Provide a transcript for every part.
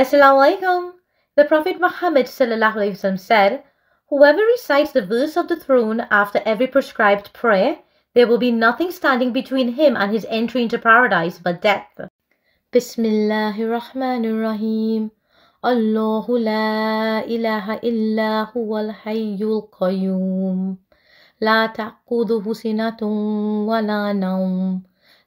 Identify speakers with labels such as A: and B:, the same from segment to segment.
A: Assalamu alaikum. The Prophet Muhammad said, Whoever recites the verse of the throne after every prescribed prayer, there will be nothing standing between him and his entry into paradise but death. Bismillahir Rahmanir Rahim. Allahu la ilaha illa huwal hayyul qayyum. La ta'quduhu sinatun wa la nawm.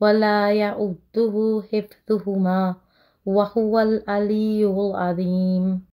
A: ولا يعده حفظهما وهو العلي العظيم